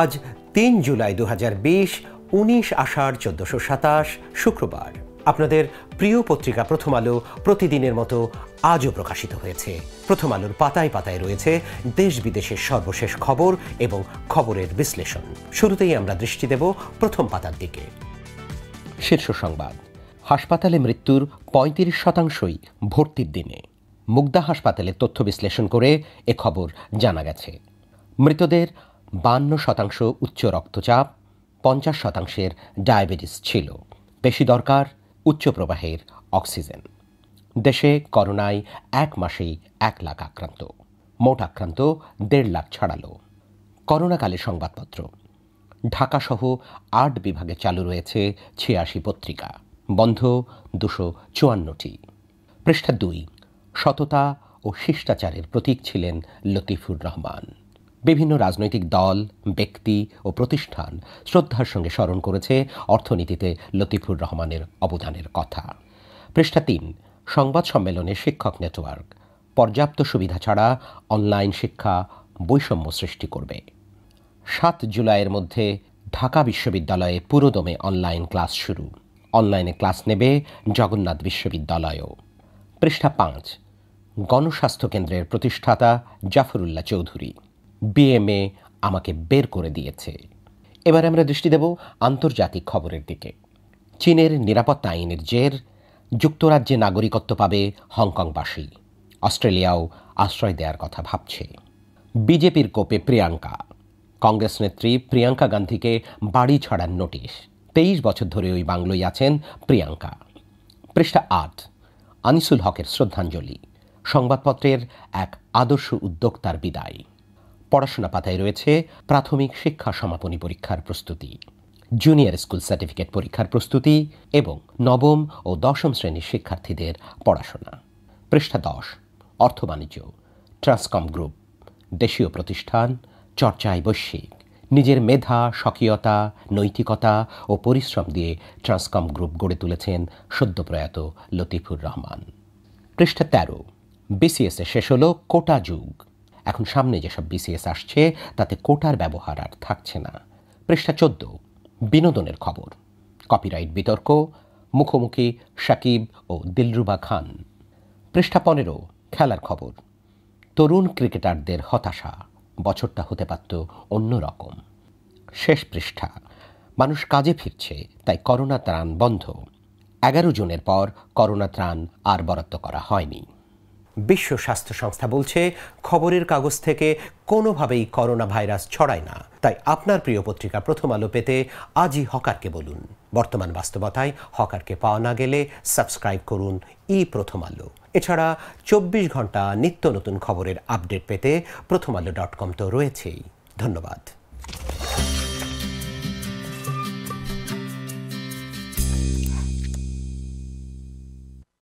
আজ তিন জুলাই দু হাজার বিশ উনিশ আষাঢ় চোদ্দশো সাতাশ শুক্রবার আপনাদের প্রিয় পত্রিকা প্রথম আলো প্রতিদিনের মতো আজও প্রকাশিত হয়েছে প্রথম আলোর পাতায় পাতায় রয়েছে দেশ বিদেশের সর্বশেষ খবর এবং খবরের বিশ্লেষণ শুরুতেই আমরা দৃষ্টি দেব প্রথম পাতার দিকে শীর্ষ সংবাদ হাসপাতালে মৃত্যুর পঁয়ত্রিশ শতাংশই ভর্তির দিনে মুগ্ধা হাসপাতালে তথ্য বিশ্লেষণ করে এ খবর জানা গেছে মৃতদের বান্ন শতাংশ উচ্চ রক্তচাপ পঞ্চাশ শতাংশের ডায়াবেটিস ছিল বেশি দরকার উচ্চ প্রবাহের অক্সিজেন দেশে করোনায় এক মাসেই এক লাখ আক্রান্ত মোট আক্রান্ত দেড় লাখ ছাড়ালো করোনাকালে সংবাদপত্র ঢাকাসহ আট বিভাগে চালু রয়েছে ছিয়াশি পত্রিকা বন্ধ দুশো চুয়ান্নটি পৃষ্ঠা দুই সততা ও শিষ্টাচারের প্রতীক ছিলেন লতিফুর রহমান বিভিন্ন রাজনৈতিক দল ব্যক্তি ও প্রতিষ্ঠান শ্রদ্ধার সঙ্গে স্মরণ করেছে অর্থনীতিতে লতিফুর রহমানের অবদানের কথা পৃষ্ঠা তিন সংবাদ সম্মেলনে শিক্ষক নেটওয়ার্ক পর্যাপ্ত সুবিধা ছাড়া অনলাইন শিক্ষা বৈষম্য সৃষ্টি করবে সাত জুলাইয়ের মধ্যে ঢাকা বিশ্ববিদ্যালয়ে পুরোদমে অনলাইন ক্লাস শুরু অনলাইনে ক্লাস নেবে জগন্নাথ বিশ্ববিদ্যালয়ও পৃষ্ঠা পাঁচ গণস্বাস্থ্য কেন্দ্রের প্রতিষ্ঠাতা জাফরুল্লাহ চৌধুরী বিএমএ আমাকে বের করে দিয়েছে এবার আমরা দৃষ্টি দেব আন্তর্জাতিক খবরের দিকে চীনের নিরাপত্তা আইনের জের যুক্তরাজ্যে নাগরিকত্ব পাবে হংকংবাসী অস্ট্রেলিয়াও আশ্রয় দেওয়ার কথা ভাবছে বিজেপির কোপে প্রিয়াঙ্কা কংগ্রেস নেত্রী প্রিয়াঙ্কা গান্ধীকে বাড়ি ছাড়ার নোটিশ তেইশ বছর ধরে ওই বাংলোয় আছেন প্রিয়াঙ্কা পৃষ্ঠা আট আনিসুল হকের শ্রদ্ধাঞ্জলি সংবাদপত্রের এক আদর্শ উদ্যোক্তার বিদায় পড়াশোনা পাতায় রয়েছে প্রাথমিক শিক্ষা সমাপনী পরীক্ষার প্রস্তুতি জুনিয়র স্কুল সার্টিফিকেট পরীক্ষার প্রস্তুতি এবং নবম ও দশম শ্রেণীর শিক্ষার্থীদের পড়াশোনা পৃষ্ঠা দশ অর্থ বাণিজ্য ট্রান্সকম গ্রুপ দেশীয় প্রতিষ্ঠান চর্চায় বৈশ্বিক নিজের মেধা স্বকীয়তা নৈতিকতা ও পরিশ্রম দিয়ে ট্রান্সকম গ্রুপ গড়ে তুলেছেন সদ্যপ্রয়াত লতিফুর রহমান পৃষ্ঠা তেরো বিসিএসএ শেষ হল কোটা যুগ এখন সামনে যেসব বিসিএস আসছে তাতে কোটার ব্যবহার আর থাকছে না পৃষ্ঠা চোদ্দ বিনোদনের খবর কপিরাইট বিতর্ক মুখোমুখি সাকিব ও দিলরুবা খান পৃষ্ঠা পনেরো খেলার খবর তরুণ ক্রিকেটারদের হতাশা বছরটা হতে পারত অন্যরকম শেষ পৃষ্ঠা মানুষ কাজে ফিরছে তাই করোনা ত্রাণ বন্ধ এগারো জনের পর করোনা ত্রাণ আর বরাদ্দ করা হয়নি বিশ্ব স্বাস্থ্য সংস্থা বলছে খবরের কাগজ থেকে কোনোভাবেই করোনা ভাইরাস ছড়ায় না তাই আপনার প্রিয় পত্রিকা প্রথম আলো পেতে আজই হকারকে বলুন বর্তমান বাস্তবতায় হকারকে পাওয়া না গেলে সাবস্ক্রাইব করুন ই প্রথম আলো এছাড়া চব্বিশ ঘন্টা নিত্য নতুন খবরের আপডেট পেতে প্রথম আলো ডট কম তো রয়েছেই ধন্যবাদ